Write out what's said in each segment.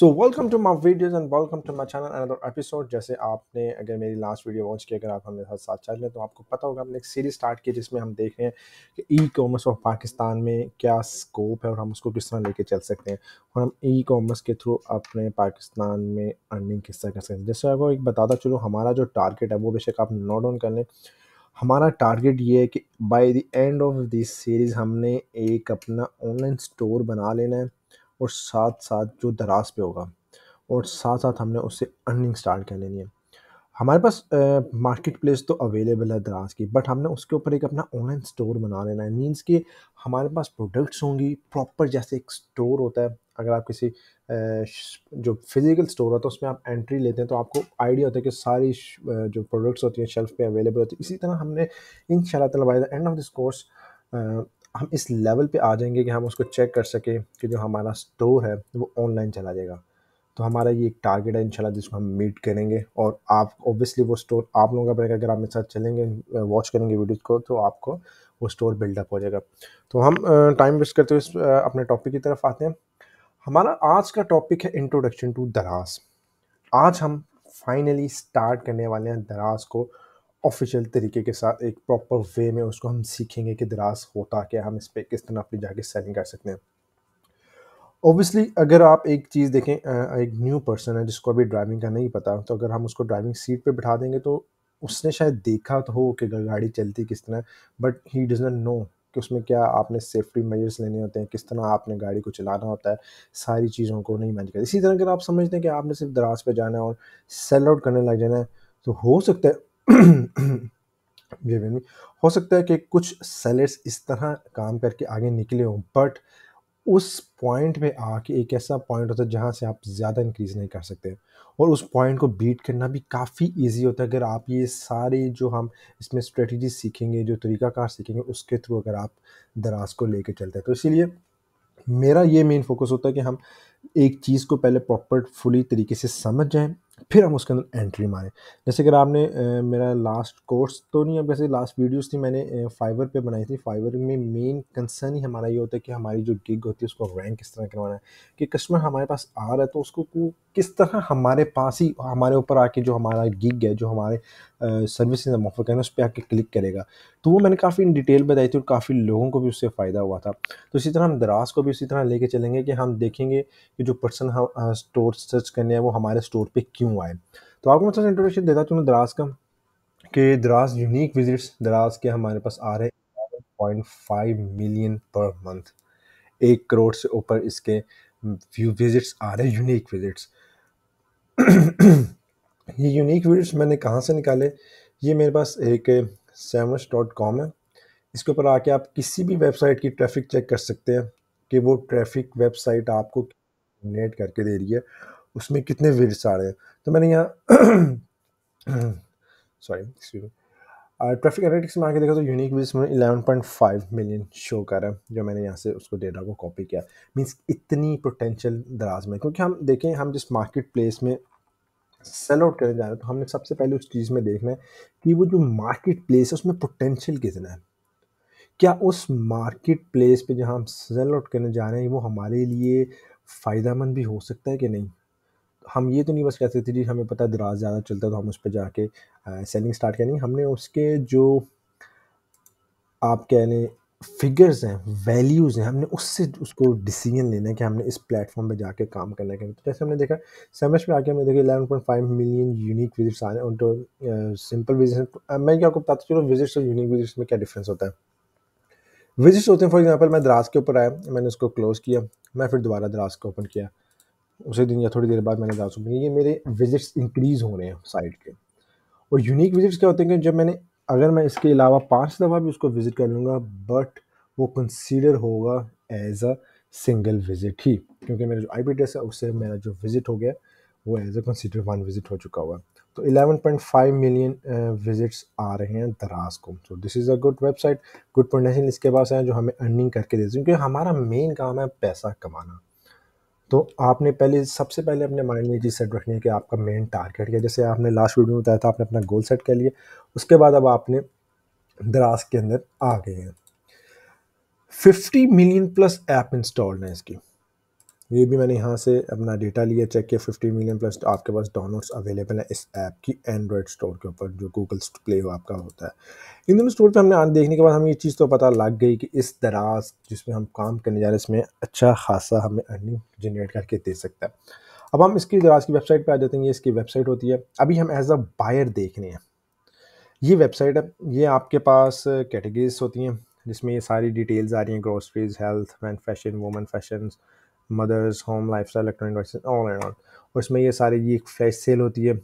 So welcome to my videos and welcome to my channel another episode जैसे आपने अगर मेरी लास्ट वीडियो वॉच की अगर आप हमारे साथ साथ चल रहे तो आपको पता होगा हमने एक सीरीज स्टार्ट की जिसमें हम देख रहे हैं कि ई कॉमर्स ऑफ पाकिस्तान में क्या स्कोप है और हम उसको किस तरह लेके चल सकते हैं और हम ई कॉमर्स के थ्रू अपने पाकिस्तान में अर्निंग किस तरह कर सकते हैं जैसे आपको एक बताता चलो हमारा जो टारगेट है वो बेशक आप नोट डाउन कर लें हमारा टारगेट ये है कि by the end of this series हमने एक अपना ऑनलाइन स्टोर बना लेना है और साथ साथ जो दराज पे होगा और साथ साथ हमने उससे अर्निंग स्टार्ट कर लेनी है हमारे पास मार्केट प्लेस तो अवेलेबल है दराज की बट हमने उसके ऊपर एक अपना ऑनलाइन स्टोर बना लेना है मीन्स कि हमारे पास प्रोडक्ट्स होंगी प्रॉपर जैसे एक स्टोर होता है अगर आप किसी जो फिज़िकल स्टोर होता है तो उसमें आप एंट्री लेते हैं तो आपको आइडिया होता है कि सारी जो प्रोडक्ट्स होती हैं शेल्फ पे अवेलेबल होती है इसी तरह हमने इन शाला तला by the end of this course हम इस लेवल पे आ जाएंगे कि हम उसको चेक कर सकें कि जो हमारा स्टोर है वो ऑनलाइन चला जाएगा तो हमारा ये एक टारगेट है इंशाल्लाह जिसको हम मीट करेंगे और आप ऑब्वियसली वो स्टोर आप लोगों का पड़ेगा अगर आप मेरे साथ चलेंगे वॉच करेंगे वीडियोज़ को तो आपको वो स्टोर बिल्डअप हो जाएगा तो हम टाइम वेस्ट करते हुए अपने टॉपिक की तरफ आते हैं हमारा आज का टॉपिक है इंट्रोडक्शन टू दराज आज हम फाइनली स्टार्ट करने वाले हैं दराज को ऑफिशियल तरीके के साथ एक प्रॉपर वे में उसको हम सीखेंगे कि दराज होता क्या हम इस पर किस तरह अपनी जाके सेलिंग कर सकते हैं ओबियसली अगर आप एक चीज़ देखें एक न्यू पर्सन है जिसको अभी ड्राइविंग का नहीं पता तो अगर हम उसको ड्राइविंग सीट पे बिठा देंगे तो उसने शायद देखा तो हो कि गाड़ी चलती किस तरह but he does not know कि उसमें क्या आपने सेफ्टी मेजर्स लेने होते हैं किस तरह आपने गाड़ी को चलाना होता है सारी चीज़ों को नहीं मैनेज कर इसी तरह अगर आप समझते हैं कि आपने सिर्फ दराज पर जाना है और सेल आउट करने लग जाना है तो हो सकता है हो सकता है कि कुछ सेलर्स इस तरह काम करके आगे निकले हों बट उस पॉइंट में आके एक ऐसा पॉइंट होता है जहाँ से आप ज़्यादा इंक्रीज़ नहीं कर सकते और उस पॉइंट को बीट करना भी काफ़ी इजी होता है अगर आप ये सारे जो हम इसमें स्ट्रेटजी सीखेंगे जो तरीक़ाकार सीखेंगे उसके थ्रू अगर आप दराज को लेके चलते हैं तो इसीलिए मेरा ये मेन फोकस होता है कि हम एक चीज़ को पहले प्रॉपर फुली तरीके से समझ जाएँ फिर हम उसके अंदर एंट्री मारें जैसे अगर आपने ए, मेरा लास्ट कोर्स तो नहीं अब जैसे लास्ट वीडियोस थी मैंने फाइवर पे बनाई थी फाइवर में मेन कंसर्न ही हमारा ये होता है कि हमारी जो गिग होती है उसको रैंक किस तरह करवाना है कि कस्टमर हमारे पास आ रहा है तो उसको किस तरह हमारे पास ही हमारे ऊपर आके जो हमारा गिग है जो हमारे सर्विस इन ऑफर करना उस पर आके क्लिक करेगा तो वो मैंने काफ़ी इन डिटेल बताई थी और काफ़ी लोगों को भी उससे फ़ायदा हुआ था तो इसी तरह हम दराज को भी इसी तरह लेके चलेंगे कि हम देखेंगे कि जो पर्सन हम स्टोर सर्च करने हैं वो हमारे स्टोर पर क्यों आए तो आपको मतलब इंट्रोडक्शन देता हूँ दराज का कि दराज यूनिक विजिट्स दराज के हमारे पास आ रहे point five million per month एक करोड़ से ऊपर इसके व्यू विजिट्स आ रहे हैं यूनिक विजिट्स ये यूनिक वीडियोस मैंने कहाँ से निकाले ये मेरे पास एक सैमस डॉट कॉम है इसके ऊपर आके आप किसी भी वेबसाइट की ट्रैफिक चेक कर सकते हैं कि वो ट्रैफिक वेबसाइट आपको नेट करके दे रही है उसमें कितने वीड्स आ रहे हैं तो मैंने यहाँ सॉरी ट्रैफिक एनालिटिक्स में आके देखा तो यूनिक वीड्स में 11.5 मिलियन शो कर रहा है जो मैंने यहाँ से उसको डेटा को कॉपी किया मीन्स इतनी पोटेंशियल दराज में क्योंकि हम देखें हम जिस मार्केट प्लेस में सेल आउट करने जा रहे हैं तो हमने सबसे पहले उस चीज़ में देखना है कि वो जो मार्केट प्लेस है उसमें पोटेंशियल कितना है क्या उस मार्केट प्लेस पे जहाँ हम सेल आउट करने जा रहे हैं वो हमारे लिए फ़ायदा भी हो सकता है कि नहीं हम ये तो नहीं बस कह सकते जी हमें पता दराज ज़्यादा चलता है तो हम उस पर जाके सेलिंग स्टार्ट करेंगे हमने उसके जो आप कह लें फिगर्स हैं वैल्यूज़ हैं हमने उससे उसको डिसीजन लेना है कि हमने इस प्लेटफॉर्म पे जाके काम करना है तो जैसे हमने देखा समझ में आके हमने देखा eleven point five million unique visits आने उन तो सिंपल विजिट मैं क्या आपको बताता चलो विजिट्स और यूनिक विजिट्स में क्या डिफरेंस होता है विजिट्स होते हैं फॉर एग्जाम्पल मैं द्रास के ऊपर आया मैंने उसको क्लोज़ किया मैं फिर दोबारा द्रास को ओपन किया उसी दिन या थोड़ी देर बाद मैंने द्रास ओपन किया ये मेरे विजिट्स इंक्रीज़ हो रहे हैं साइट के और यूनिक विजिट्स क्या होते हैं कि जब मैंने अगर मैं इसके अलावा पांच दफ़ा भी उसको विज़िट कर लूँगा बट वो कंसीडर होगा एज अ सिंगल विज़िट ही क्योंकि मेरा जो आई टेस्ट है उससे मेरा जो विज़िट हो गया वो as a consider one visit हो चुका हुआ तो 11.5 मिलियन विजिट्स आ रहे हैं दराज को so this is a good website good potential इसके पास है जो हमें अर्निंग करके देते हैं क्योंकि हमारा मेन काम है पैसा कमाना तो आपने पहले सबसे पहले अपने माइंड में ये सेट रखनी है कि आपका मेन टारगेट क्या जैसे आपने लास्ट वीडियो में बताया था आपने अपना गोल सेट कर लिया उसके बाद अब आपने दराज के अंदर आ गए हैं fifty million plus app installed हैं इसकी ये भी मैंने यहाँ से अपना डेटा लिया चेक किया फिफ्टी मिलियन प्लस आपके पास डाउनलोड्स अवेलेबल है इस ऐप की एंड्रॉयड स्टोर के ऊपर जो गूगल प्ले हो आपका होता है इन दोनों स्टोर पे हमने देखने के बाद हमें ये चीज़ तो पता लग गई कि इस दराज जिसमें हम काम करने जा रहे हैं इसमें अच्छा खासा हमें अर्निंग जनरेट करके दे सकता है अब हम इसकी दराज की वेबसाइट पर आ जाते हैं ये इसकी वेबसाइट होती है अभी हम एज अ बायर देख रहे हैं ये वेबसाइट है ये आपके पास कैटेगरीज होती हैं जिसमें ये सारी डिटेल्स आ रही हैं groceries health man fashion women fashion mothers home lifestyle electronic on and all और इसमें ये सारे ये एक फ्लैश सेल होती है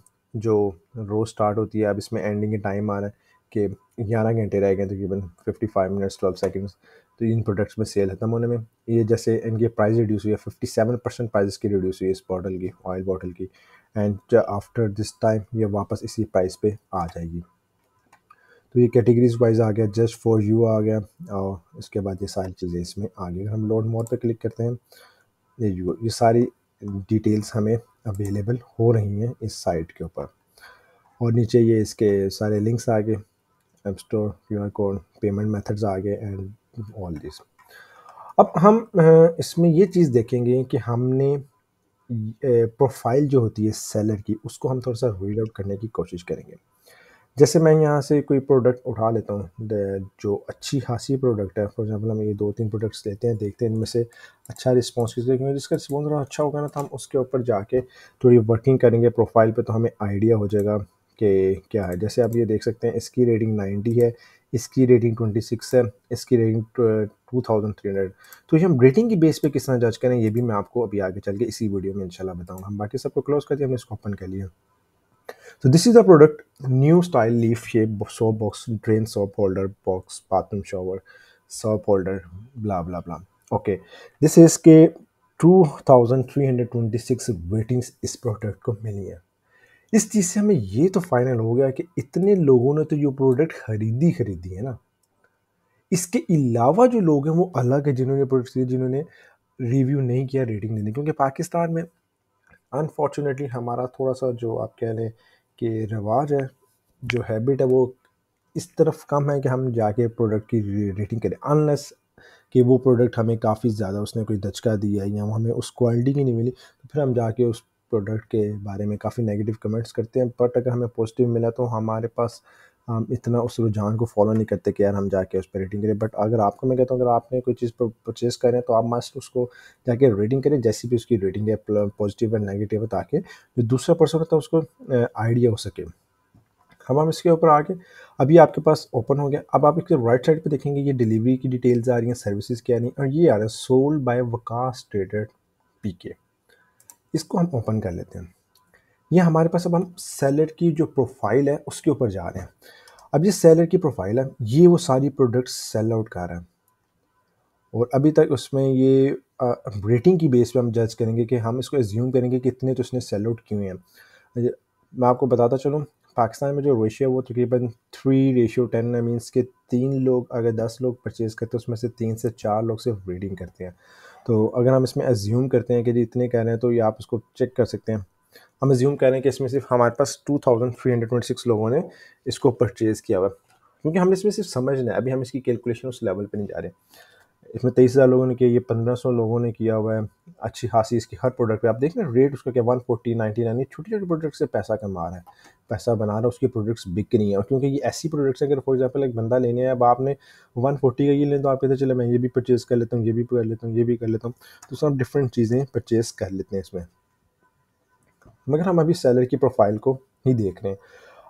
जो रोज़ स्टार्ट होती है अब इसमें एंडिंग के टाइम आ रहा है कि ग्यारह घंटे रह गए तकरीबन fifty five minutes twelve seconds तो इन प्रोडक्ट्स में सेल ख़त्म होने में ये जैसे इनकी प्राइस रिड्यूस हुई है फिफ्टी सेवन परसेंट प्राइस की रिड्यूस हुई है इस बॉटल की ऑयल बॉटल की एंड आफ्टर दिस टाइम ये वापस इसी प्राइस पे आ जाएगी तो ये कैटेगरीज वाइज आ गया जस्ट फॉर यू आ गया और इसके बाद ये सारी चीज़ें इसमें आ गई अगर हम लोड मोड पे क्लिक करते हैं ये ये सारी डिटेल्स हमें अवेलेबल हो रही हैं इस साइट के ऊपर और नीचे ये इसके सारे लिंक्स आ गए app store Q R code payment methods आ गए एंड ऑल दिस अब हम इसमें ये चीज़ देखेंगे कि हमने प्रोफाइल जो होती है सेलर की उसको हम थोड़ा सा रीड आउट करने की कोशिश करेंगे जैसे मैं यहाँ से कोई प्रोडक्ट उठा लेता हूँ जो अच्छी खासी प्रोडक्ट है फॉर एग्जांपल हम ये दो तीन प्रोडक्ट्स लेते हैं देखते हैं इनमें से अच्छा रिस्पॉन्स किसी क्योंकि जिसका रिस्पॉन्स थोड़ा अच्छा होगा ना तो हम उसके ऊपर जाके थोड़ी वर्किंग करेंगे प्रोफाइल पे तो हमें आइडिया हो जाएगा कि क्या है जैसे आप ये देख सकते हैं इसकी रेटिंग नाइन्टी है इसकी रेटिंग ट्वेंटी सिक्स है इसकी rating two thousand three hundred तो ये हम रेटिंग की बेस पे किस तरह जज करें ये भी मैं आपको अभी आगे चल के इसी वीडियो में इंशाल्लाह बताऊंगा हम बाकी सबको क्लोज कर दिया हमने इसको ओपन कर लिया So this is the product new style leaf shape soap box drain soap holder box bathroom shower soap holder blah blah blah. Okay, this is के 2326 वेटिंग्स इस प्रोडक्ट को मिली है इस चीज़ से हमें ये तो फाइनल हो गया कि इतने लोगों ने तो ये प्रोडक्ट खरीदी खरीदी है ना इसके अलावा जो लोग हैं वो अलग है जिन्होंने प्रोडक्ट लिए जिन्होंने रिव्यू नहीं किया रेटिंग नहीं दी क्योंकि पाकिस्तान में अनफॉर्चुनेटली हमारा थोड़ा सा जो आप कह लें कि रवाज है जो हैबिट है वो इस तरफ कम है कि हम जाके प्रोडक्ट की रेटिंग करें अनलेस कि वो प्रोडक्ट हमें काफ़ी ज़्यादा उसने कोई दचका दिया या हमें उस क्वालिटी की नहीं मिली तो फिर हम जाके उस प्रोडक्ट के बारे में काफ़ी नेगेटिव कमेंट्स करते हैं बट अगर हमें पॉजिटिव मिला तो हमारे पास हम इतना उस रुझान को फॉलो नहीं करते कि यार हम जाके उस पर रीडिंग करें बट अगर आपको मैं कहता हूँ अगर आपने कोई चीज़ पर परचेज़ करें तो आप मस्ट उसको जाके रीडिंग करें जैसी भी उसकी रीडिंग है पॉजिटिव एंड नेगेटिव है ताकि जो दूसरा पर्सन होता है उसको आइडिया हो सके अब हम इसके ऊपर आके अभी आपके पास ओपन हो गया अब आप इसके राइट साइड पे देखेंगे ये डिलीवरी की डिटेल्स आ रही हैं सर्विसेज क्या नहीं और ये आ रहा है sold by Waqas P PK इसको हम ओपन कर लेते हैं ये हमारे पास अब हम सेलर की जो प्रोफाइल है उसके ऊपर जा रहे हैं अब ये सेलर की प्रोफाइल है ये वो सारी प्रोडक्ट्स सेल आउट कर रहा है और अभी तक उसमें ये आ, रेटिंग की बेस पे हम जज करेंगे कि हम इसको एज्यूम करेंगे कि इतने तो उसने सेल आउट किए हैं मैं आपको बताता चलूँ पाकिस्तान में जो रेशियो वो तकरीबन थ्री रेशियो टेन है मीन्स के तीन लोग अगर दस लोग परचेज़ करते हैं उसमें से तीन से चार लोग सिर्फ रीडिंग करते हैं तो अगर हम इसमें एज्यूम करते हैं कि जी इतने कह रहे हैं तो ये आप उसको चेक कर सकते हैं हम ज्यूम कह रहे हैं कि इसमें सिर्फ हमारे पास two thousand three hundred twenty six लोगों ने इसको परचेज़ किया हुआ क्योंकि हमें इसमें सिर्फ समझना है अभी हम इसकी कैलकुलेशन उस लेवल पर नहीं जा रहे इसमें तेईस हज़ार लोगों ने किया ये पंद्रह सौ लोगों ने किया हुआ है अच्छी खासी इसकी हर प्रोडक्ट पे आप देख रहे हैं रेट उसका क्या वन फोर्टी नाइनटी नाइन छोटे छोटे प्रोडक्ट से पैसा कमा रहा है पैसा बना रहा है उसके प्रोडक्ट्स बिक नहीं है और क्योंकि ये ऐसी प्रोडक्ट्स अगर फॉर एग्जाम्पल एक बंदा लेने है अब आपने वन फोर्टी का ये लें तो आप कहते चले मैं ये भी परचेज़ कर लेता हूँ ये भी कर लेता हूँ ये भी कर लेता हूँ तो सब डिफरेंट चीज़ें परचेज़ कर लेते हैं इसमें मगर हम अभी सेलर की प्रोफाइल को ही देख रहे हैं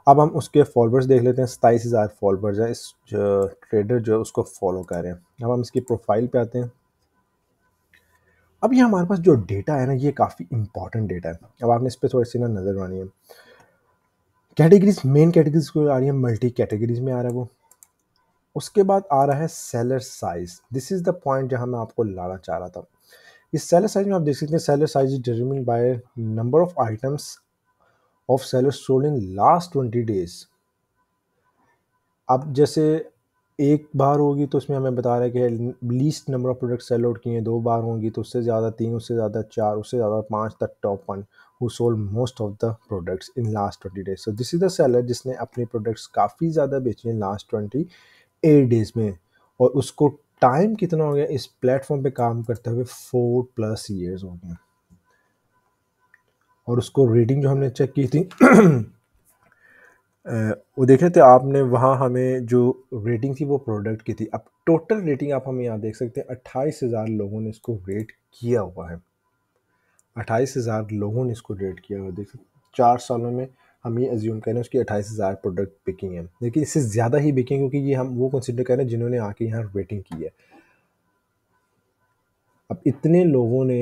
अब हम उसके फॉलोअर्स देख लेते हैं सताईस हज़ार फॉलोअर्स हैं इस जो ट्रेडर जो है उसको फॉलो कर रहे हैं अब हम इसकी प्रोफाइल पे आते हैं अब ये हमारे पास जो डेटा है ना ये काफ़ी इंपॉर्टेंट डेटा है अब आपने इस पर थोड़ी सी ना नज़र आनी है कैटेगरीज मेन कैटेगरीज को आ रही है मल्टी कैटेगरीज में आ रहा है वो उसके बाद आ रहा है seller size this is the point जहाँ मैं आपको लाना चाह रहा था इस सेलर साइज में आप देख सकते हैं seller size determine by number of items of seller sold in last twenty days अब जैसे एक बार होगी तो उसमें हमें बता रहे हैं कि least number of product sell out किए हैं दो बार होंगी तो उससे ज़्यादा तीन उससे ज़्यादा चार उससे ज़्यादा पाँच तक top one who sold most of the products in last twenty days so this is the seller जिसने अपने प्रोडक्ट्स काफ़ी ज़्यादा बेचे हैं लास्ट ट्वेंटी एट डेज़ में और उसको टाइम कितना हो गया इस प्लेटफॉर्म पे काम करते हुए फोर प्लस ईयर्स हो गए और उसको रीडिंग जो हमने चेक की थी वो देख रहे थे आपने वहाँ हमें जो रेटिंग थी वो प्रोडक्ट की थी अब टोटल रेटिंग आप हम यहाँ देख सकते हैं अट्ठाईस हज़ार लोगों ने इसको रेट किया हुआ है अट्ठाईस हज़ार लोगों ने इसको रेट किया हुआ देख सकते चार सालों में हम ये एज्यूम करें उसकी अट्ठाईस हज़ार प्रोडक्ट बिकिंग है लेकिन इससे ज़्यादा ही बिकिंग क्योंकि ये हम वो कंसिडर करें जिन्होंने आके यहाँ वेटिंग की है अब इतने लोगों ने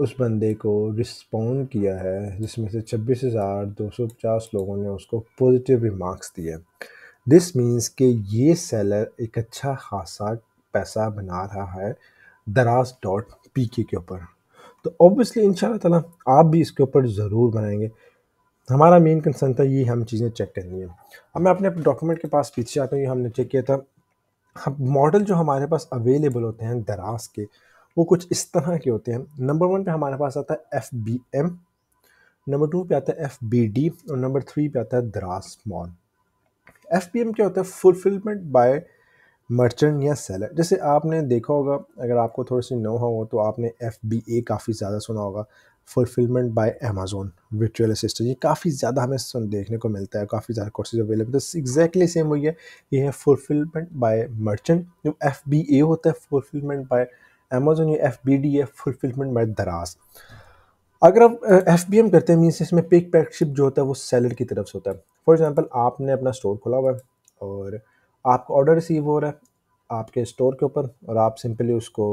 उस बंदे को रिस्पॉन्ड किया है जिसमें से छब्बीस हज़ार दो सौ पचास लोगों ने उसको पॉजिटिव रिमार्क्स दिए दिस मीन्स कि ये सेलर एक अच्छा खासा पैसा बना रहा है दराज डॉट पी के ऊपर तो ऑब्वियसली इन ताला आप भी इसके ऊपर ज़रूर बनाएंगे हमारा मेन कंसर्न था ये हम चीज़ें चेक करनी है अब मैं अपने डॉक्यूमेंट के पास पीछे आता हूँ ये हमने चेक किया था अब मॉडल जो हमारे पास अवेलेबल होते हैं दराज के वो कुछ इस तरह के होते हैं नंबर वन पे हमारे पास आता है F B M number two पे आता है एफ बी डी और नंबर थ्री पे आता है दराज मॉल एफ बी एम क्या होता है फुलफिलमेंट बाय मर्चेंट या सेलर जैसे आपने देखा होगा अगर आपको थोड़ी सी नो हो तो आपने एफ बी ए काफ़ी ज़्यादा सुना होगा fulfilment by Amazon virtual assistant ये काफ़ी ज़्यादा हमें सुन देखने को मिलता है काफ़ी ज़्यादा कोर्सेज अवेलेबल तो एग्जैक्टली सेम वही है ये है फुलफिलमेंट बाय मर्चेंट जो एफ बी ए होता है फुलफिलमेंट बाय अमेजोन ये एफ बी डी है फुलफिलमेंट बाय दराज अगर आप एफ बी एम करते हैं मीन्स इसमें पिक पैकशिप जो होता है वो सेलर की तरफ से होता है फॉर एग्जाम्पल आपने अपना स्टोर खोला हुआ है और आपका ऑर्डर रिसीव हो रहा है आपके स्टोर के ऊपर और आप सिंपली उसको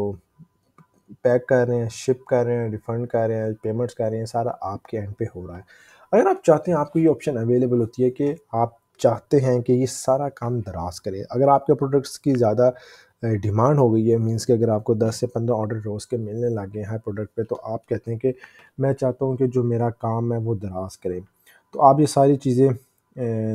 पैक कर रहे हैं शिप कर रहे हैं रिफंड कर रहे हैं पेमेंट्स कर रहे हैं सारा आपके एंड पे हो रहा है अगर आप चाहते हैं आपको ये ऑप्शन अवेलेबल होती है कि आप चाहते हैं कि ये सारा काम दराज करें अगर आपके प्रोडक्ट्स की ज़्यादा डिमांड हो गई है मींस कि अगर आपको 10 से 15 ऑर्डर रोज़ के मिलने लगे हैं प्रोडक्ट पे तो आप कहते हैं कि मैं चाहता हूँ कि जो मेरा काम है वो दराज करें तो आप ये सारी चीज़ें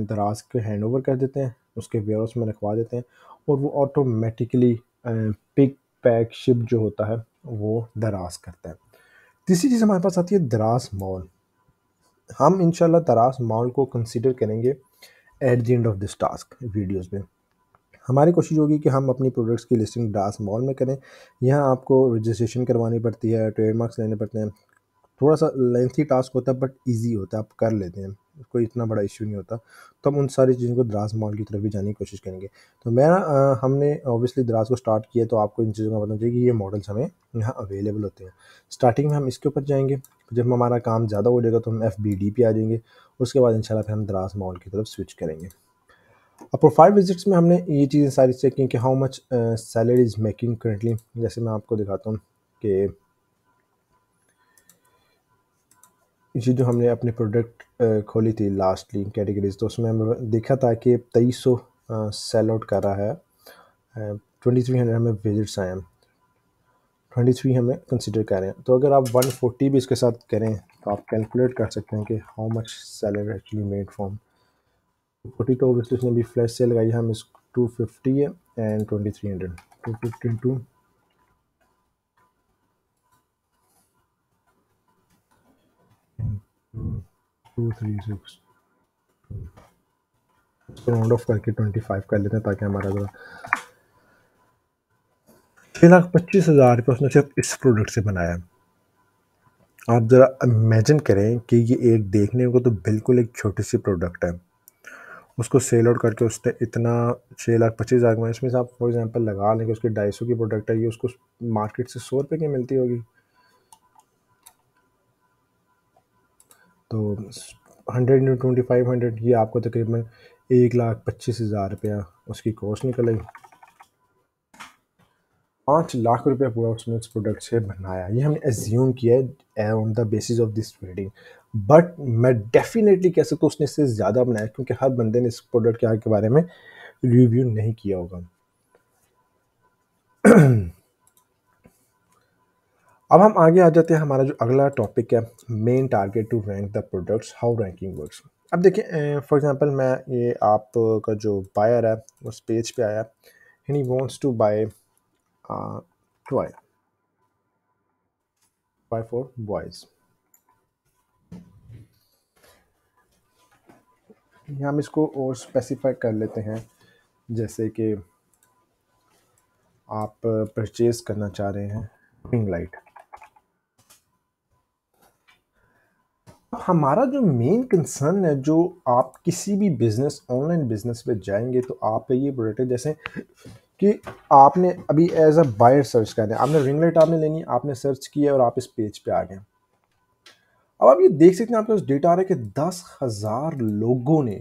दराज के हैंड ओवर कर देते हैं उसके वेयर में रखवा देते हैं और वो ऑटोमेटिकली पिक पैक शिप जो होता है वो दराज करता है तीसरी चीज़ हमारे पास आती है दराज मॉल हम इन दराज मॉल को कंसिडर करेंगे at the end of this task videos में हमारी कोशिश होगी कि हम अपनी प्रोडक्ट्स की लिस्टिंग दरास मॉल में करें यहाँ आपको रजिस्ट्रेशन करवानी पड़ती है ट्रेडमार्क्स लेने पड़ते हैं थोड़ा सा लेंथी टास्क होता है बट ईजी होता है आप कर लेते हैं कोई इतना बड़ा इशू नहीं होता तो हम उन सारी चीज़ों को द्रास मॉल की तरफ भी जाने की कोशिश करेंगे तो मैं आ, हमने ऑब्वियसली द्रास को स्टार्ट किया तो आपको इन चीज़ों का पता चाहिए कि ये मॉडल्स हमें यहाँ अवेलेबल होते हैं स्टार्टिंग में हम इसके ऊपर जाएंगे जब हमारा काम ज़्यादा हो जाएगा तो हम एफ बी डी पे आ जाएंगे उसके बाद इंशाल्लाह फिर हम द्रास मॉल की तरफ स्विच करेंगे अब प्रोफाइल विजिट्स में हमने ये चीज़ें सारी चेक की कि how much salary is making currently जैसे मैं आपको दिखाता हूँ कि ये जो हमने अपने प्रोडक्ट खोली थी लास्टली कैटेगरीज तो उसमें हमें देखा था कि तेईस सौ सेल आउट कर रहा है ट्वेंटी थ्री हंड्रेड हमें विजिट्स आए हैं ट्वेंटी थ्री हमें कंसिडर करें तो अगर आप वन फोर्टी भी इसके साथ करें तो आप कैलकुलेट कर सकते हैं कि how much seller actually made from forty तो ऑब्वियसली उसने भी फ्लैश सेल लगाई हम इस टू फिफ्टी है and twenty three hundred two fifty two two three six round off करके ट्वेंटी फाइव कर लेते हैं ताकि हमारा ज़रा छः लाख पच्चीस हज़ार रुपये उसने सिर्फ इस प्रोडक्ट से बनाया आप ज़रा इमेजिन करें कि ये एक देखने को तो बिल्कुल एक छोटी सी प्रोडक्ट है उसको सेल आउट करके उसने इतना छः लाख पच्चीस हज़ार में इसमें से आप फॉर एग्जांपल लगा लें कि उसकी ढाई सौ की प्रोडक्ट है ये उसको मार्केट से सौ रुपये की मिलती होगी तो hundred into twenty five hundred ये आपको तकरीबन एक लाख पच्चीस हज़ार रुपया उसकी कॉस्ट निकल आई पाँच लाख रुपया पूरा उसने इस प्रोडक्ट से बनाया ये हमने एज्यूम किया है on the basis of this reading but मैं डेफिनेटली कह सकता हूँ उसने इससे ज़्यादा बनाया क्योंकि हर बंदे ने इस प्रोडक्ट के आगे बारे में रिव्यू नहीं किया होगा अब हम आगे आ जाते हैं हमारा जो अगला टॉपिक है main target to rank the products how ranking works अब देखिए फॉर एग्जांपल मैं ये आपका जो बायर है उस पेज पे आया and he wants to buy आया बाय फॉर बॉयज़ हम इसको और स्पेसिफाई कर लेते हैं जैसे कि आप परचेज करना चाह रहे हैं रिंग लाइट हमारा जो मेन कंसर्न है जो आप किसी भी बिज़नेस ऑनलाइन बिज़नेस पे जाएंगे तो आप ये प्रोडक्ट है जैसे कि आपने अभी एज अ बायर सर्च करना है आपने रिंग लाइट आपने लेनी आपने सर्च किया और आप इस पेज पे आ गए अब आप ये देख सकते हैं आपके पास डेटा आ रहा है कि दस हज़ार लोगों ने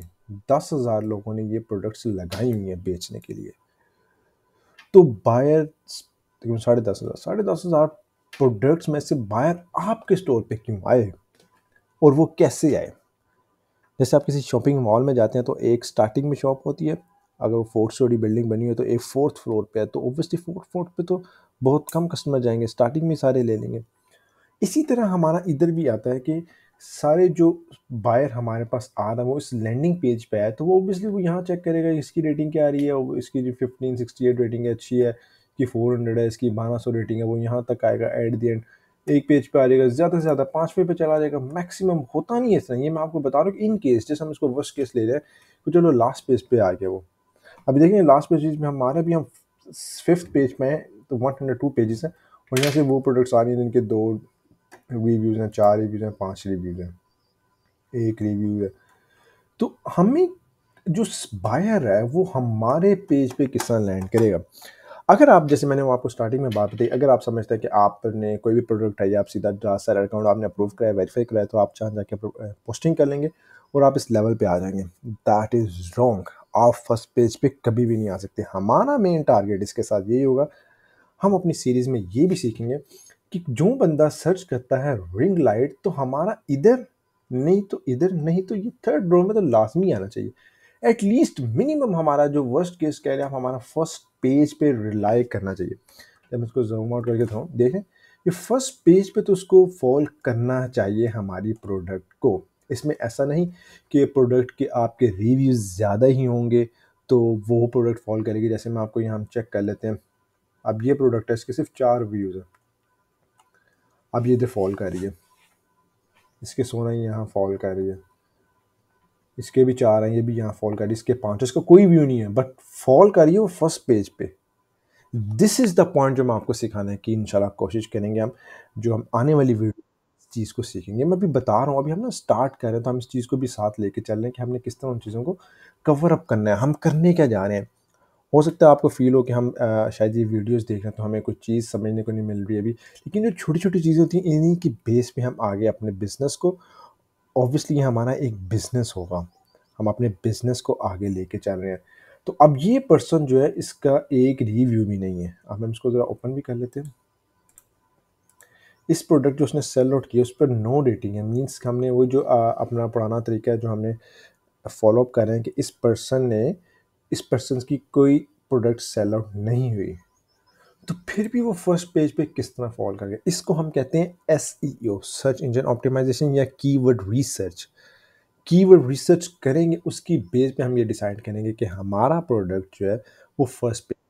दस हज़ार लोगों ने ये प्रोडक्ट्स लगाई हुई हैं बेचने के लिए तो बायर साढ़े दस हज़ार साढ़े दस हज़ार प्रोडक्ट्स में से बायर आपके स्टोर पे क्यों आए और वो कैसे आए जैसे आप किसी शॉपिंग मॉल में जाते हैं तो एक स्टार्टिंग में शॉप होती है अगर वो फोर्थ स्टोरी बिल्डिंग बनी हुई है तो एक फोर्थ फ्लोर पे है तो ओबियसली फोर्थ फ्लोर पे तो बहुत कम कस्टमर जाएंगे स्टार्टिंग में सारे ले लेंगे इसी तरह हमारा इधर भी आता है कि सारे जो बायर हमारे पास आ रहा है वो इस लैंडिंग पेज पे आया तो वो ओबियसली वो यहाँ चेक करेगा इसकी रेटिंग क्या आ रही है इसकी जो फिफ्टीन सिक्सटी एट रेटिंग है अच्छी है कि फ़ोर हंड्रेड है इसकी बारह सौ रेटिंग है वो यहाँ तक आएगा एट दी एंड एक पेज पे आ जाएगा ज़्यादा से ज़्यादा पेज पे चला जाएगा मैक्सिमम होता नहीं है इस तरह ये मैं आपको बता रहा हूँ इन केस जैसे हम इसको वर्स्ट केस ले रहे हैं तो चलो लास्ट पेज पे आ गया वो अभी देखिए लास्ट पेज में हमारे भी हम फिफ्थ पेज में हैं तो वन हंड्रेड टू पेजेस हैं और यहाँ से वो प्रोडक्ट्स आ रही हैं जिनके दो रिव्यूज़ हैं चार रिव्यूज़ हैं पाँच रिव्यूज़ हैं एक रिव्यू है तो हमें जो बायर है वो हमारे पेज पे किस तरह लैंड करेगा अगर आप जैसे मैंने वो आपको स्टार्टिंग में बात बताई अगर आप समझते हैं कि आपने कोई भी प्रोडक्ट है या आप सीधा सर अकाउंट आपने अप्रूव कराया वेरीफाई कराया तो आप चाहें जाके पोस्टिंग कर लेंगे और आप इस लेवल पे आ जाएंगे दैट इज़ रॉन्ग आप फर्स्ट पेज पे कभी भी नहीं आ सकते हमारा मेन टारगेट इसके साथ यही होगा हम अपनी सीरीज़ में ये भी सीखेंगे कि जो बंदा सर्च करता है रिंग लाइट तो हमारा इधर नहीं तो इधर नहीं तो ये थर्ड रो में तो लाजमी आना चाहिए एटलीस्ट मिनिमम हमारा जो वर्स्ट केस कह रहे हैं हमारा फर्स्ट पेज पे रिलाई करना चाहिए जब मैं इसको जूम आउट करके बताऊँ देखें ये फर्स्ट पेज पे तो उसको फॉल करना चाहिए हमारी प्रोडक्ट को इसमें ऐसा नहीं कि प्रोडक्ट के आपके रिव्यूज़ ज़्यादा ही होंगे तो वो प्रोडक्ट फॉल करेगी जैसे मैं आपको यहाँ हम चेक कर लेते हैं अब ये प्रोडक्ट है इसके सिर्फ चार व्यूज़ हैं अब ये इधर फॉल कर रही है इसके सोना ही यहाँ फॉल कर रही है इसके भी चार हैं ये भी यहाँ फॉल कर रही है इसके पाँच इसका कोई व्यू नहीं है बट फॉल कर रही है वो फर्स्ट पेज पे दिस इज़ द पॉइंट जो मैं आपको सिखाना है कि इंशाल्लाह कोशिश करेंगे हम जो हम आने वाली वीडियो इस चीज़ को सीखेंगे मैं अभी बता रहा हूँ अभी हम ना स्टार्ट कर रहे हैं तो हम इस चीज़ को भी साथ लेके चल रहे हैं कि हमने किस तरह उन चीज़ों को कवर अप करना है हम करने क्या जा रहे हैं हो सकता है आपको फील हो कि हम आ, शायद ये वीडियोस देख रहे हैं तो हमें कुछ चीज़ समझने को नहीं मिल रही है अभी लेकिन जो छोटी छोटी चीज़ें होती हैं इन्हीं की बेस पे हम आगे अपने बिज़नेस को ऑब्वियसली हमारा एक बिज़नेस होगा हम अपने बिज़नेस को आगे लेके चल रहे हैं तो अब ये पर्सन जो है इसका एक रिव्यू भी नहीं है अब हम इसको ज़रा ओपन भी कर लेते हैं इस प्रोडक्ट जो उसने सेल आउट किया उस पर नो डेटिंग है मींस हमने वो जो आ, अपना पुराना तरीका है जो हमने फॉलोअप करें कर रहे हैं कि इस पर्सन ने इस पर्सन की कोई प्रोडक्ट सेल आउट नहीं हुई तो फिर भी वो फर्स्ट पेज पे किस तरह फॉल कर गया इसको हम कहते हैं S E O search engine optimization या कीवर्ड रिसर्च कीवर्ड रिसर्च करेंगे उसकी बेस पे हम ये डिसाइड करेंगे कि हमारा प्रोडक्ट जो है वो फर्स्ट पेज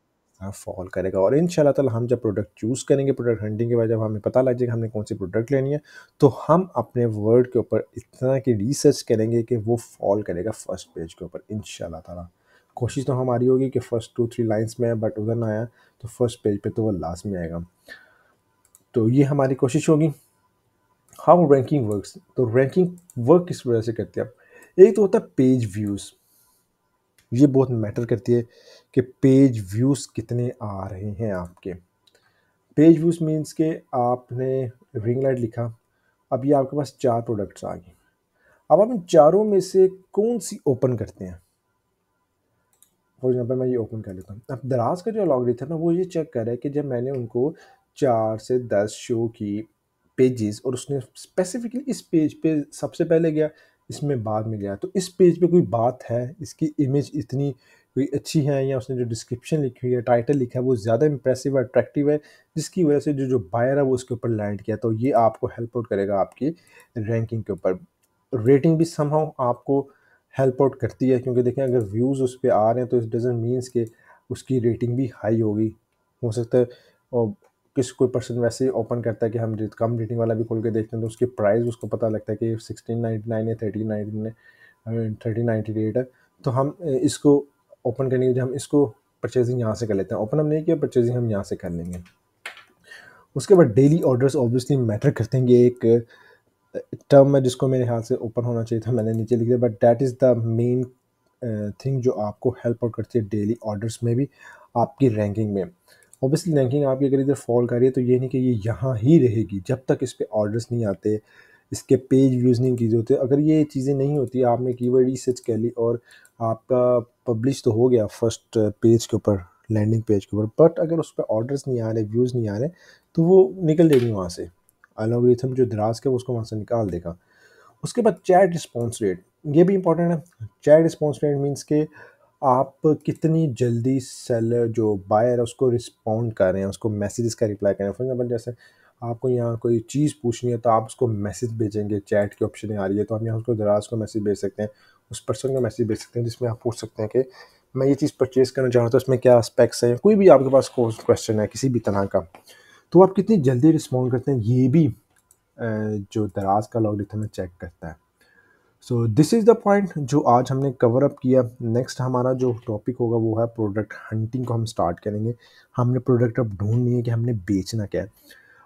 फॉल करेगा और इन तला हम जब प्रोडक्ट चूज़ करेंगे प्रोडक्ट हंटिंग के बाद जब हमें पता लग जाएगा हमने कौन सी प्रोडक्ट लेनी है तो हम अपने वर्ड के ऊपर इतना की रिसर्च करेंगे कि वो फॉल करेगा फर्स्ट पेज के ऊपर इन ताला कोशिश तो हमारी होगी कि फ़र्स्ट टू थ्री लाइन्स में बट उधर ना आया तो फर्स्ट पेज पे तो वो लास्ट में आएगा तो ये हमारी कोशिश होगी हाउ रैंकिंग वर्क्स तो रैंकिंग वर्क किस वजह से करते हैं आप एक तो होता है पेज व्यूज़ ये बहुत मैटर करती है कि पेज व्यूज़ कितने आ रहे हैं आपके पेज व्यूज़ मीन्स के आपने रिंग लाइट लिखा अब ये आपके पास चार प्रोडक्ट्स आ गए अब आप इन चारों में से कौन सी ओपन करते हैं फॉर एग्जाम्पल मैं ये ओपन कर लेता हूँ अब दराज का जो था ना वो ये चेक करे कि जब मैंने उनको चार से दस शो की पेजेस और उसने स्पेसिफिकली इस पेज पे सबसे पहले गया इसमें बाद में गया तो इस पेज पे कोई बात है इसकी इमेज इतनी कोई अच्छी है या उसने जो डिस्क्रिप्शन लिखी हुई है टाइटल लिखा है वो ज़्यादा इंप्रेसिव और अट्रैक्टिव है जिसकी वजह से जो जो बायर है वो उसके ऊपर लैंड किया तो ये आपको हेल्प आउट करेगा आपकी रैंकिंग के ऊपर रेटिंग भी समाओ आपको हेल्प आउट करती है क्योंकि देखें अगर व्यूज़ उस पर आ रहे हैं तो इस डजेंट मीन्स के उसकी रेटिंग भी हाई होगी हो सकता है और किस कोई पर्सन वैसे ओपन करता है कि हम कम रेटिंग वाला भी खोल के देखते हैं तो उसकी प्राइस उसको पता लगता है कि सिक्सटीन नाइन्टी नाइन है thirteen ninety thirteen ninety rate है तो हम uh, इसको ओपन करने के लिए हम इसको परचेजिंग यहाँ से कर लेते हैं ओपन हम नहीं किया परचेजिंग हम यहाँ से कर लेंगे उसके बाद डेली ऑर्डर्स ऑब्वियसली मैटर करते हैं कि एक टर्म है जिसको मेरे हाथ से ओपन होना चाहिए था मैंने नीचे लिख दिया but that is the main thing जो आपको हेल्प आउट करती है डेली ऑर्डर्स में भी आपकी रैंकिंग में ऑब्वियसली रैंकिंग आपकी अगर इधर फॉल कर रही है तो ये नहीं कि ये यहाँ ही रहेगी जब तक इस पर ऑर्डर्स नहीं आते इसके पेज व्यूज़ नहीं की होते अगर ये चीज़ें नहीं होती आपने की वर्ड रिसर्च कर ली और आपका पब्लिश तो हो गया फर्स्ट पेज uh, के ऊपर लैंडिंग पेज के ऊपर बट अगर उस पर ऑर्डर्स नहीं आ रहे व्यूज़ नहीं आ रहे तो वो निकल जाएगी वहाँ से एलोग्रिथम जो दराज के उसको वहाँ से निकाल देगा उसके बाद चैट रिस्पॉन्स रेट ये भी इंपॉर्टेंट है चैट रिस्पॉन्स रेट मीन्स के आप कितनी जल्दी सेलर जो बायर है उसको रिस्पॉन्ड कर रहे हैं उसको मैसेजेस का रिप्लाई कर रहे हैं फॉर एग्जाम्पल जैसे आपको यहाँ कोई चीज़ पूछनी है तो आप उसको मैसेज भेजेंगे चैट की ऑप्शन आ रही है तो हम यहाँ उसको दराज को मैसेज भेज सकते हैं उस पर्सन को मैसेज भेज सकते हैं जिसमें आप पूछ सकते हैं कि मैं ये चीज़ परचेज़ करना चाह रहा था उसमें क्या एस्पेक्ट्स हैं कोई भी आपके पास क्वेश्चन है किसी भी तरह का तो आप कितनी जल्दी रिस्पॉन्ड करते हैं ये भी जो दराज का लॉगरिथम है चेक करता है so this is the point जो आज हमने कवर अप किया नेक्स्ट हमारा जो टॉपिक होगा वो है प्रोडक्ट हंटिंग को हम स्टार्ट करेंगे हमने प्रोडक्ट अब ढूंढ लिए कि हमने बेचना क्या है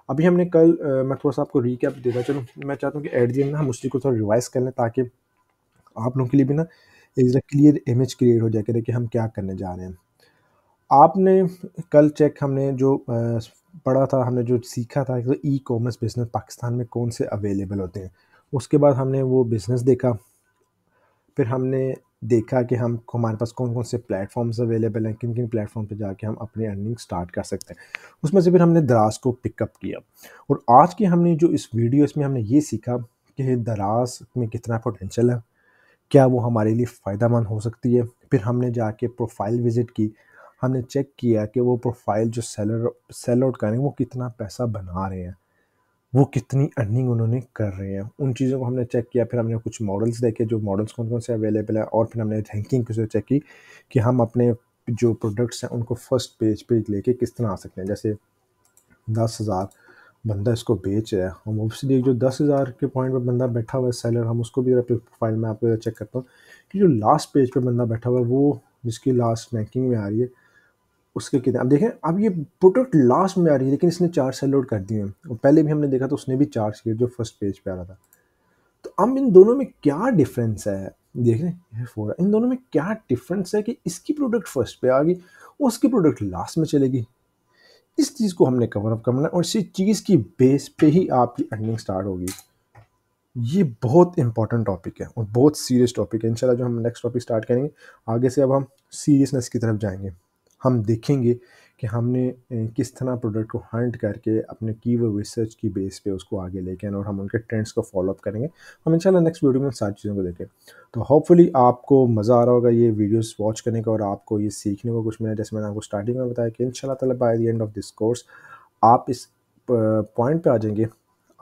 अभी हमने कल मैं थोड़ा सा आपको रिकैप देता चलो मैं चाहता हूँ कि एट दी एंड ना हम उसी को थोड़ा रिवाइज कर लें ताकि आप लोगों के लिए भी ना एक क्लियर इमेज क्रिएट हो जाए कि हम क्या करने जा रहे हैं आपने कल चेक हमने जो पढ़ा था हमने जो सीखा था तो ई कॉमर्स बिज़नेस पाकिस्तान में कौन से अवेलेबल होते हैं उसके बाद हमने वो बिज़नेस देखा फिर हमने देखा कि हम हमारे पास कौन कौन से प्लेटफॉर्म्स अवेलेबल हैं किन किन प्लेटफॉर्म पे जाके हम अपनी अर्निंग स्टार्ट कर सकते हैं उसमें से फिर हमने दराज को पिकअप किया और आज की हमने जो इस वीडियो इसमें हमने ये सीखा कि दराज में कितना पोटेंशल है क्या वो हमारे लिए फ़ायदा मंद हो सकती है फिर हमने जाके प्रोफाइल विज़िट की हमने चेक किया कि वो प्रोफाइल जो सेलर सेल आउट करें वो कितना पैसा बना रहे हैं वो कितनी अर्निंग उन्होंने कर रहे हैं उन चीज़ों को हमने चेक किया फिर हमने कुछ मॉडल्स देखे जो मॉडल्स कौन कौन से अवेलेबल है और फिर हमने रैंकिंग किसी चेक की कि हम अपने जो प्रोडक्ट्स हैं उनको फर्स्ट पेज पे लेके किस तरह आ सकते हैं जैसे दस हज़ार बंदा इसको बेच रहा है हम ऑब्वियसली जो दस हज़ार के पॉइंट पर बंदा बैठा हुआ है सेलर हम उसको भी अपने प्रोफाइल में आपको चेक करता हूँ कि जो लास्ट पेज पर बंदा बैठा हुआ है वो जिसकी लास्ट रैंकिंग में आ रही है उसके कितने अब देखें अब ये प्रोडक्ट लास्ट में आ रही है लेकिन इसने चार सेल लोड कर दिए हैं और पहले भी हमने देखा तो उसने भी चार्ज शेयर जो फर्स्ट पेज पे आ रहा था तो अब इन दोनों में क्या डिफरेंस है देख रहे हैं फोर इन दोनों में क्या डिफरेंस है कि इसकी प्रोडक्ट फर्स्ट पे आ गई और उसकी प्रोडक्ट लास्ट में चलेगी इस चीज़ को हमने कवर अप करना है और इसी चीज़ की बेस पे ही आपकी अर्निंग स्टार्ट होगी ये बहुत इंपॉर्टेंट टॉपिक है और बहुत सीरियस टॉपिक है इंशाल्लाह जो हम नेक्स्ट टॉपिक स्टार्ट करेंगे आगे से अब हम सीरियसनेस की तरफ जाएंगे हम देखेंगे कि हमने किस तरह प्रोडक्ट को हंट करके अपने की वो रिसर्च की बेस पे उसको आगे लेके आए और हम उनके ट्रेंड्स को फॉलोअप करेंगे हम इंशाल्लाह नेक्स्ट वीडियो में सारी चीज़ों को देखें तो होपफुली आपको मज़ा आ रहा होगा ये वीडियोस वॉच करने का और आपको ये सीखने को कुछ मिला जैसे मैंने आपको स्टार्टिंग में बताया कि इन ताला by the end of this course आप इस पॉइंट पर आ जाएंगे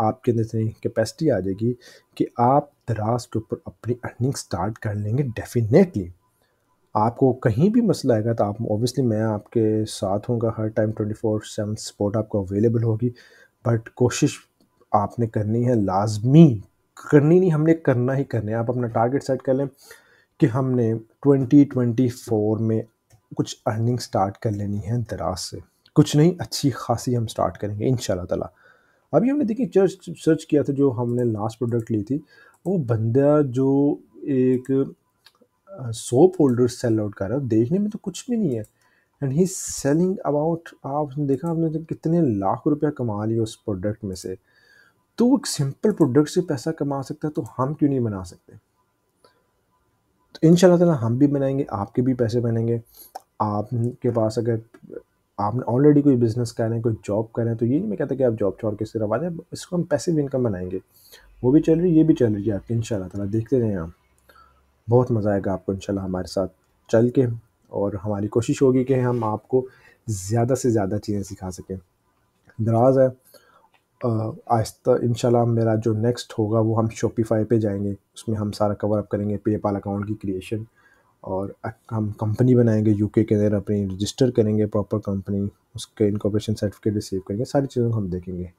आपके अंदर इतनी कैपेसिटी आ जाएगी कि आप दराज के ऊपर अपनी अर्निंग स्टार्ट कर लेंगे डेफिनेटली आपको कहीं भी मसला आएगा तो आप ऑब्वियसली मैं आपके साथ हूँगा हर time twenty four seven support आपको अवेलेबल होगी बट कोशिश आपने करनी है लाजमी करनी नहीं हमने करना ही करना है आप अपना टारगेट सेट कर लें कि हमने 2024 में कुछ अर्निंग स्टार्ट कर लेनी है दराज से कुछ नहीं अच्छी खासी हम स्टार्ट करेंगे इन ताला अभी हमने देखिए चर्च सर्च किया था जो हमने लास्ट प्रोडक्ट ली थी वो बंदा जो एक सोप होल्डर सेल आउट कर रहा है देखने में तो कुछ भी नहीं है एंड ही सेलिंग अबाउट आपने देखा आपने तो कितने लाख रुपया कमा लिया उस प्रोडक्ट में से तो वो एक सिंपल प्रोडक्ट से पैसा कमा सकता है तो हम क्यों नहीं बना सकते तो इन ताला हम भी बनाएंगे आपके भी पैसे बनेंगे आपके पास अगर आपने ऑलरेडी कोई बिज़नेस कर रहे हैं कोई जॉब कर रहे हैं तो ये नहीं मैं कहता कि आप जॉब छोड़ के सिर्फ आ जाए इसको हम पैसे भी इनकम बनाएंगे वो भी चल रही है ये भी चल रही है आपकी इन ताला देखते रहें आप बहुत मज़ा आएगा आपको इन हमारे साथ चल के और हमारी कोशिश होगी कि हम आपको ज़्यादा से ज़्यादा चीज़ें सिखा सकें दराज है आहिस्ता इन मेरा जो नेक्स्ट होगा वो हम शॉपिफाई पे जाएंगे उसमें हम सारा कवर अप करेंगे पे पाल अकाउंट की क्रिएशन और हम कंपनी बनाएंगे यूके के अंदर अपनी रजिस्टर करेंगे प्रॉपर कंपनी उसके इनकॉपरेशन सर्टिफिकेट रिसीव करेंगे सारी चीज़ों को हम देखेंगे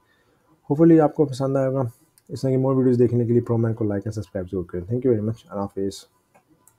होपफुली आपको पसंद आएगा इस तरह की मोर वीडियोज़ देखने के लिए प्रोमैन को लाइक एंड सब्सक्राइब जरूर करें थैंक यू वेरी मच अल्लाह हाफिज़